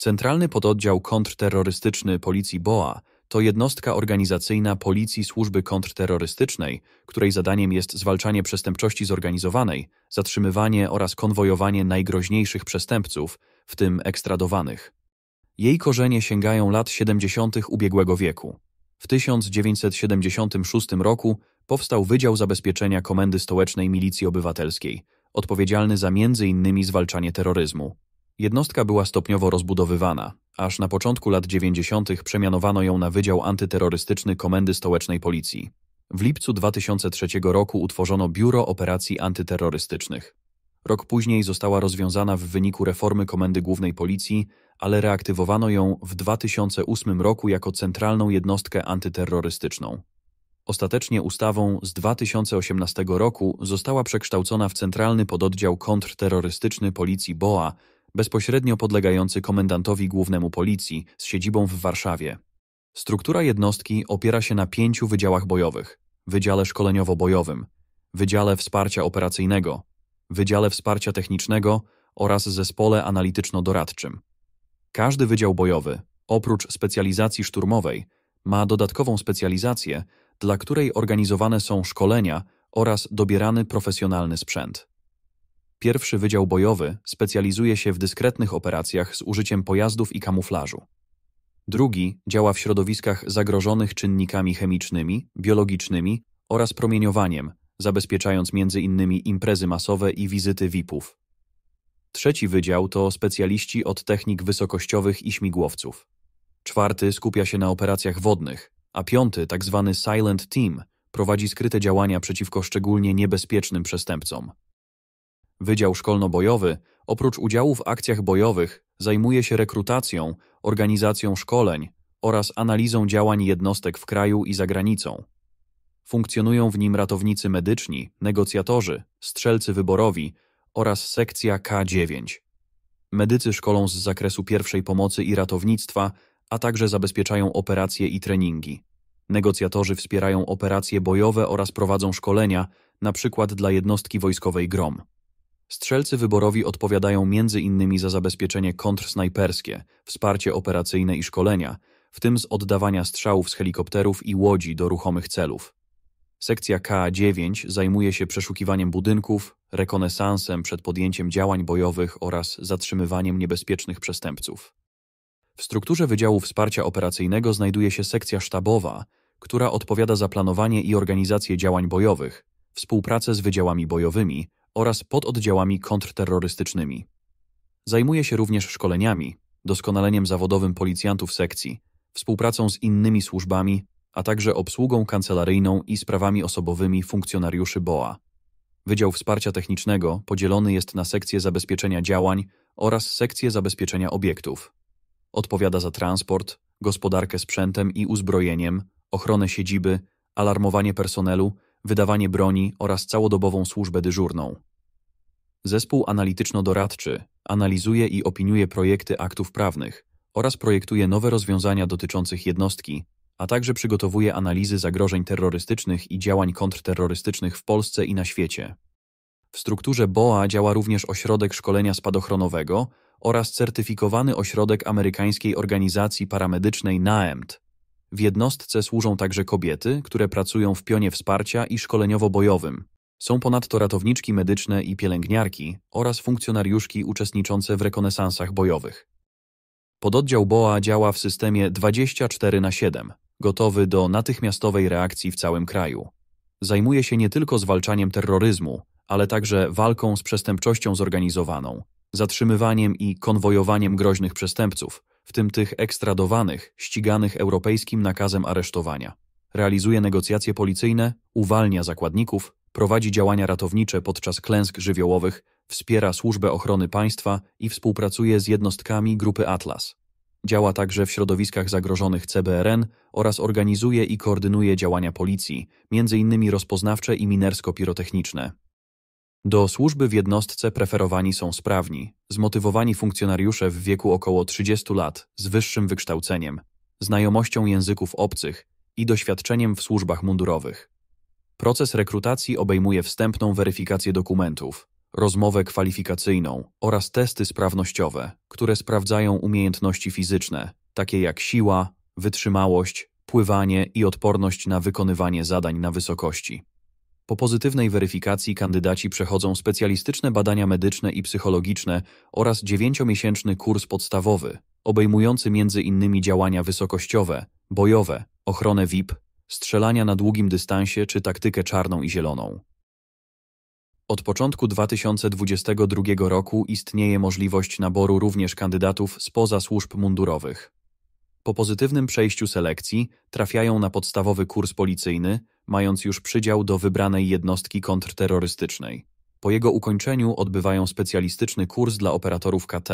Centralny Pododdział Kontrterrorystyczny Policji BOA to jednostka organizacyjna Policji Służby Kontrterrorystycznej, której zadaniem jest zwalczanie przestępczości zorganizowanej, zatrzymywanie oraz konwojowanie najgroźniejszych przestępców, w tym ekstradowanych. Jej korzenie sięgają lat 70. ubiegłego wieku. W 1976 roku powstał Wydział Zabezpieczenia Komendy Stołecznej Milicji Obywatelskiej, odpowiedzialny za m.in. zwalczanie terroryzmu. Jednostka była stopniowo rozbudowywana, aż na początku lat 90. przemianowano ją na Wydział Antyterrorystyczny Komendy Stołecznej Policji. W lipcu 2003 roku utworzono Biuro Operacji Antyterrorystycznych. Rok później została rozwiązana w wyniku reformy Komendy Głównej Policji, ale reaktywowano ją w 2008 roku jako centralną jednostkę antyterrorystyczną. Ostatecznie ustawą z 2018 roku została przekształcona w Centralny Pododdział Kontrterrorystyczny Policji BOA, bezpośrednio podlegający komendantowi głównemu policji z siedzibą w Warszawie. Struktura jednostki opiera się na pięciu wydziałach bojowych: Wydziale Szkoleniowo-Bojowym, Wydziale Wsparcia Operacyjnego, Wydziale Wsparcia Technicznego oraz Zespole Analityczno-Doradczym. Każdy wydział bojowy, oprócz specjalizacji szturmowej, ma dodatkową specjalizację, dla której organizowane są szkolenia oraz dobierany profesjonalny sprzęt. Pierwszy Wydział Bojowy specjalizuje się w dyskretnych operacjach z użyciem pojazdów i kamuflażu. Drugi działa w środowiskach zagrożonych czynnikami chemicznymi, biologicznymi oraz promieniowaniem, zabezpieczając m.in. imprezy masowe i wizyty VIP-ów. Trzeci wydział to specjaliści od technik wysokościowych i śmigłowców. Czwarty skupia się na operacjach wodnych, a piąty, tzw. Tak silent Team, prowadzi skryte działania przeciwko szczególnie niebezpiecznym przestępcom. Wydział Szkolno-Bojowy, oprócz udziału w akcjach bojowych, zajmuje się rekrutacją, organizacją szkoleń oraz analizą działań jednostek w kraju i za granicą. Funkcjonują w nim ratownicy medyczni, negocjatorzy, strzelcy wyborowi oraz sekcja K9. Medycy szkolą z zakresu pierwszej pomocy i ratownictwa, a także zabezpieczają operacje i treningi. Negocjatorzy wspierają operacje bojowe oraz prowadzą szkolenia, np. dla jednostki wojskowej GROM. Strzelcy wyborowi odpowiadają między innymi za zabezpieczenie kontrsnajperskie, wsparcie operacyjne i szkolenia, w tym z oddawania strzałów z helikopterów i łodzi do ruchomych celów. Sekcja K9 zajmuje się przeszukiwaniem budynków, rekonesansem przed podjęciem działań bojowych oraz zatrzymywaniem niebezpiecznych przestępców. W strukturze Wydziału Wsparcia Operacyjnego znajduje się sekcja sztabowa, która odpowiada za planowanie i organizację działań bojowych, współpracę z wydziałami bojowymi, oraz pod oddziałami kontrterrorystycznymi. Zajmuje się również szkoleniami, doskonaleniem zawodowym policjantów sekcji, współpracą z innymi służbami, a także obsługą kancelaryjną i sprawami osobowymi funkcjonariuszy BOA. Wydział Wsparcia Technicznego podzielony jest na sekcję zabezpieczenia działań oraz sekcję zabezpieczenia obiektów. Odpowiada za transport, gospodarkę sprzętem i uzbrojeniem, ochronę siedziby, alarmowanie personelu, wydawanie broni oraz całodobową służbę dyżurną. Zespół analityczno-doradczy analizuje i opiniuje projekty aktów prawnych oraz projektuje nowe rozwiązania dotyczących jednostki, a także przygotowuje analizy zagrożeń terrorystycznych i działań kontrterrorystycznych w Polsce i na świecie. W strukturze BOA działa również Ośrodek Szkolenia Spadochronowego oraz certyfikowany ośrodek amerykańskiej organizacji paramedycznej NAEMT. W jednostce służą także kobiety, które pracują w pionie wsparcia i szkoleniowo-bojowym. Są ponadto ratowniczki medyczne i pielęgniarki oraz funkcjonariuszki uczestniczące w rekonesansach bojowych. Pododdział BOA działa w systemie 24 na 7, gotowy do natychmiastowej reakcji w całym kraju. Zajmuje się nie tylko zwalczaniem terroryzmu, ale także walką z przestępczością zorganizowaną, zatrzymywaniem i konwojowaniem groźnych przestępców, w tym tych ekstradowanych, ściganych europejskim nakazem aresztowania. Realizuje negocjacje policyjne, uwalnia zakładników, prowadzi działania ratownicze podczas klęsk żywiołowych, wspiera służbę ochrony państwa i współpracuje z jednostkami Grupy Atlas. Działa także w środowiskach zagrożonych CBRN oraz organizuje i koordynuje działania policji, m.in. rozpoznawcze i minersko-pirotechniczne. Do służby w jednostce preferowani są sprawni, zmotywowani funkcjonariusze w wieku około 30 lat z wyższym wykształceniem, znajomością języków obcych i doświadczeniem w służbach mundurowych. Proces rekrutacji obejmuje wstępną weryfikację dokumentów, rozmowę kwalifikacyjną oraz testy sprawnościowe, które sprawdzają umiejętności fizyczne, takie jak siła, wytrzymałość, pływanie i odporność na wykonywanie zadań na wysokości. Po pozytywnej weryfikacji kandydaci przechodzą specjalistyczne badania medyczne i psychologiczne oraz dziewięciomiesięczny kurs podstawowy, obejmujący m.in. działania wysokościowe, bojowe, ochronę VIP, strzelania na długim dystansie czy taktykę czarną i zieloną. Od początku 2022 roku istnieje możliwość naboru również kandydatów spoza służb mundurowych. Po pozytywnym przejściu selekcji trafiają na podstawowy kurs policyjny, mając już przydział do wybranej jednostki kontrterrorystycznej. Po jego ukończeniu odbywają specjalistyczny kurs dla operatorów KT.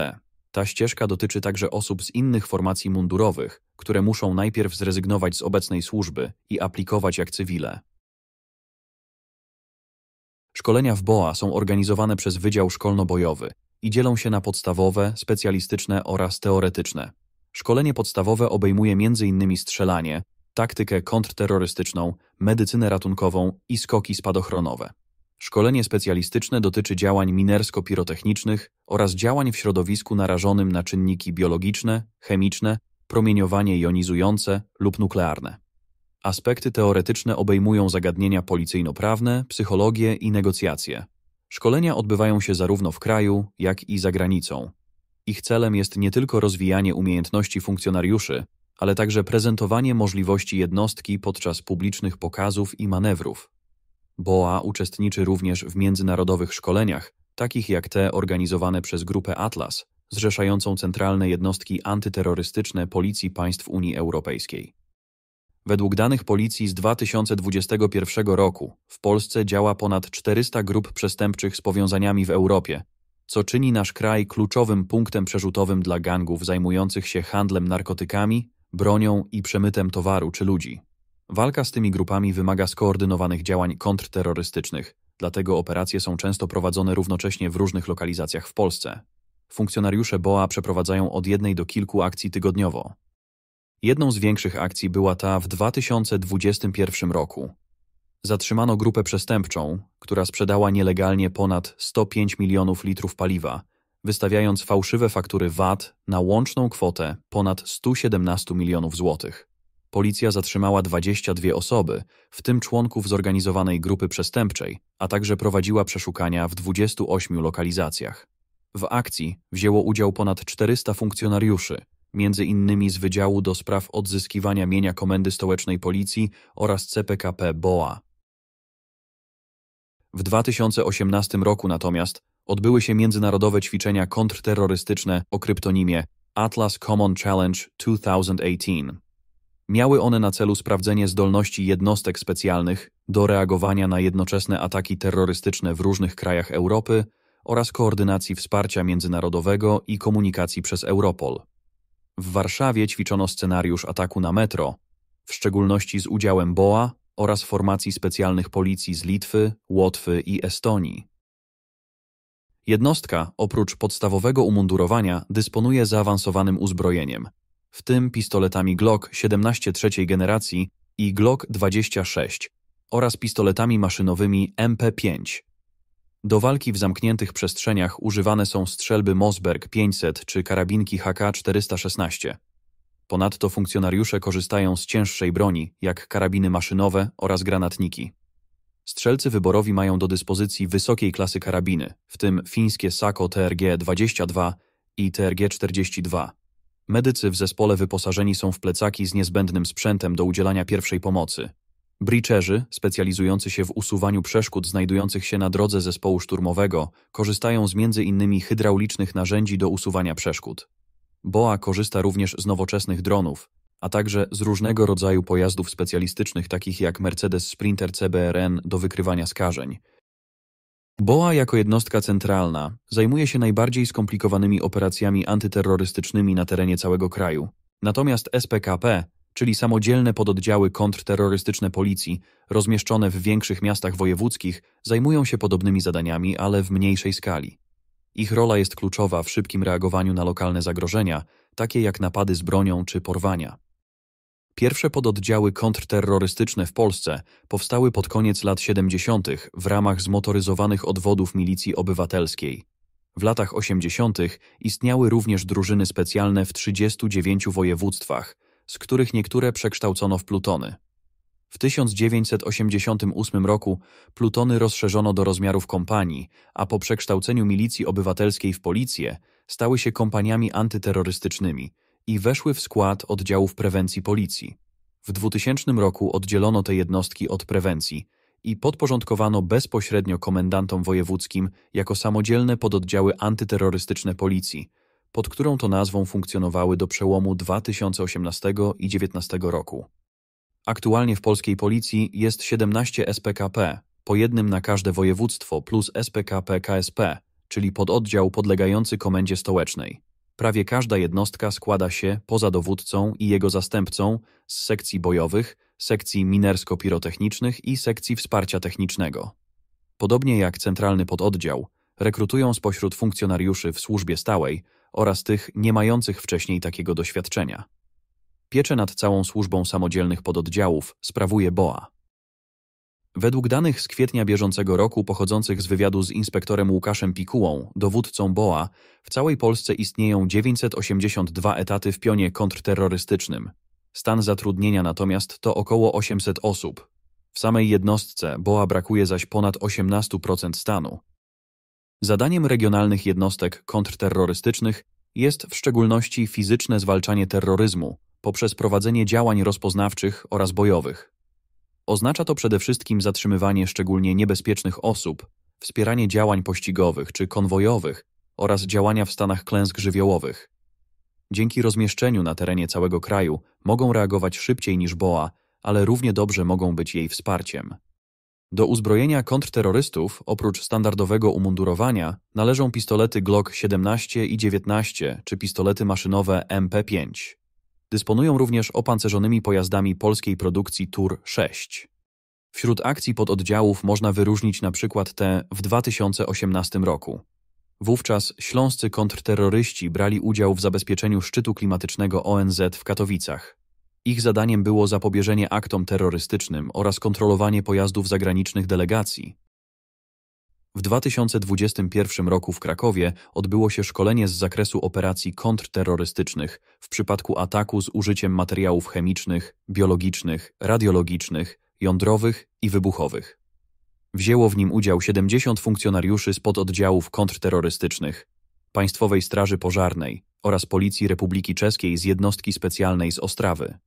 Ta ścieżka dotyczy także osób z innych formacji mundurowych, które muszą najpierw zrezygnować z obecnej służby i aplikować jak cywile. Szkolenia w BOA są organizowane przez Wydział Szkolno-Bojowy i dzielą się na podstawowe, specjalistyczne oraz teoretyczne. Szkolenie podstawowe obejmuje m.in. strzelanie, taktykę kontrterrorystyczną, medycynę ratunkową i skoki spadochronowe. Szkolenie specjalistyczne dotyczy działań minersko-pirotechnicznych oraz działań w środowisku narażonym na czynniki biologiczne, chemiczne, promieniowanie jonizujące lub nuklearne. Aspekty teoretyczne obejmują zagadnienia policyjno-prawne, psychologię i negocjacje. Szkolenia odbywają się zarówno w kraju, jak i za granicą. Ich celem jest nie tylko rozwijanie umiejętności funkcjonariuszy, ale także prezentowanie możliwości jednostki podczas publicznych pokazów i manewrów, BOA uczestniczy również w międzynarodowych szkoleniach, takich jak te organizowane przez Grupę Atlas, zrzeszającą centralne jednostki antyterrorystyczne Policji państw Unii Europejskiej. Według danych Policji z 2021 roku w Polsce działa ponad 400 grup przestępczych z powiązaniami w Europie, co czyni nasz kraj kluczowym punktem przerzutowym dla gangów zajmujących się handlem narkotykami, bronią i przemytem towaru czy ludzi. Walka z tymi grupami wymaga skoordynowanych działań kontrterrorystycznych, dlatego operacje są często prowadzone równocześnie w różnych lokalizacjach w Polsce. Funkcjonariusze BOA przeprowadzają od jednej do kilku akcji tygodniowo. Jedną z większych akcji była ta w 2021 roku. Zatrzymano grupę przestępczą, która sprzedała nielegalnie ponad 105 milionów litrów paliwa, wystawiając fałszywe faktury VAT na łączną kwotę ponad 117 milionów złotych policja zatrzymała 22 osoby, w tym członków zorganizowanej grupy przestępczej, a także prowadziła przeszukania w 28 lokalizacjach. W akcji wzięło udział ponad 400 funkcjonariuszy, między innymi z Wydziału do Spraw Odzyskiwania Mienia Komendy Stołecznej Policji oraz CPKP BOA. W 2018 roku natomiast odbyły się międzynarodowe ćwiczenia kontrterrorystyczne o kryptonimie Atlas Common Challenge 2018. Miały one na celu sprawdzenie zdolności jednostek specjalnych do reagowania na jednoczesne ataki terrorystyczne w różnych krajach Europy oraz koordynacji wsparcia międzynarodowego i komunikacji przez Europol. W Warszawie ćwiczono scenariusz ataku na metro, w szczególności z udziałem BOA oraz formacji specjalnych policji z Litwy, Łotwy i Estonii. Jednostka, oprócz podstawowego umundurowania, dysponuje zaawansowanym uzbrojeniem – w tym pistoletami Glock 17 trzeciej generacji i Glock 26 oraz pistoletami maszynowymi MP5. Do walki w zamkniętych przestrzeniach używane są strzelby Mosberg 500 czy karabinki HK-416. Ponadto funkcjonariusze korzystają z cięższej broni, jak karabiny maszynowe oraz granatniki. Strzelcy wyborowi mają do dyspozycji wysokiej klasy karabiny, w tym fińskie Sako TRG-22 i TRG-42. Medycy w zespole wyposażeni są w plecaki z niezbędnym sprzętem do udzielania pierwszej pomocy. Breacherzy, specjalizujący się w usuwaniu przeszkód znajdujących się na drodze zespołu szturmowego, korzystają z między innymi hydraulicznych narzędzi do usuwania przeszkód. BOA korzysta również z nowoczesnych dronów, a także z różnego rodzaju pojazdów specjalistycznych takich jak Mercedes Sprinter CBRN do wykrywania skażeń – BOA jako jednostka centralna zajmuje się najbardziej skomplikowanymi operacjami antyterrorystycznymi na terenie całego kraju. Natomiast SPKP, czyli samodzielne pododdziały kontrterrorystyczne policji, rozmieszczone w większych miastach wojewódzkich, zajmują się podobnymi zadaniami, ale w mniejszej skali. Ich rola jest kluczowa w szybkim reagowaniu na lokalne zagrożenia, takie jak napady z bronią czy porwania. Pierwsze pododdziały kontrterrorystyczne w Polsce powstały pod koniec lat 70. w ramach zmotoryzowanych odwodów milicji obywatelskiej. W latach 80. istniały również drużyny specjalne w 39 województwach, z których niektóre przekształcono w plutony. W 1988 roku plutony rozszerzono do rozmiarów kompanii, a po przekształceniu milicji obywatelskiej w policję stały się kompaniami antyterrorystycznymi – i weszły w skład oddziałów prewencji policji. W 2000 roku oddzielono te jednostki od prewencji i podporządkowano bezpośrednio komendantom wojewódzkim jako samodzielne pododdziały antyterrorystyczne policji, pod którą to nazwą funkcjonowały do przełomu 2018 i 2019 roku. Aktualnie w polskiej policji jest 17 SPKP, po jednym na każde województwo plus SPKP KSP, czyli pododdział podlegający komendzie stołecznej. Prawie każda jednostka składa się, poza dowódcą i jego zastępcą, z sekcji bojowych, sekcji minersko-pirotechnicznych i sekcji wsparcia technicznego. Podobnie jak centralny pododdział, rekrutują spośród funkcjonariuszy w służbie stałej oraz tych nie mających wcześniej takiego doświadczenia. Pieczę nad całą służbą samodzielnych pododdziałów sprawuje BOA. Według danych z kwietnia bieżącego roku pochodzących z wywiadu z inspektorem Łukaszem Pikułą, dowódcą BOA, w całej Polsce istnieją 982 etaty w pionie kontrterrorystycznym. Stan zatrudnienia natomiast to około 800 osób. W samej jednostce BOA brakuje zaś ponad 18% stanu. Zadaniem regionalnych jednostek kontrterrorystycznych jest w szczególności fizyczne zwalczanie terroryzmu poprzez prowadzenie działań rozpoznawczych oraz bojowych. Oznacza to przede wszystkim zatrzymywanie szczególnie niebezpiecznych osób, wspieranie działań pościgowych czy konwojowych oraz działania w stanach klęsk żywiołowych. Dzięki rozmieszczeniu na terenie całego kraju mogą reagować szybciej niż BOA, ale równie dobrze mogą być jej wsparciem. Do uzbrojenia kontrterrorystów, oprócz standardowego umundurowania, należą pistolety Glock 17 i 19 czy pistolety maszynowe MP5. Dysponują również opancerzonymi pojazdami polskiej produkcji Tur 6. Wśród akcji pododdziałów można wyróżnić na przykład te w 2018 roku. Wówczas śląscy kontrterroryści brali udział w zabezpieczeniu szczytu klimatycznego ONZ w Katowicach. Ich zadaniem było zapobieżenie aktom terrorystycznym oraz kontrolowanie pojazdów zagranicznych delegacji, w 2021 roku w Krakowie odbyło się szkolenie z zakresu operacji kontrterrorystycznych w przypadku ataku z użyciem materiałów chemicznych, biologicznych, radiologicznych, jądrowych i wybuchowych. Wzięło w nim udział 70 funkcjonariuszy z pododdziałów kontrterrorystycznych, Państwowej Straży Pożarnej oraz Policji Republiki Czeskiej z jednostki specjalnej z Ostrawy.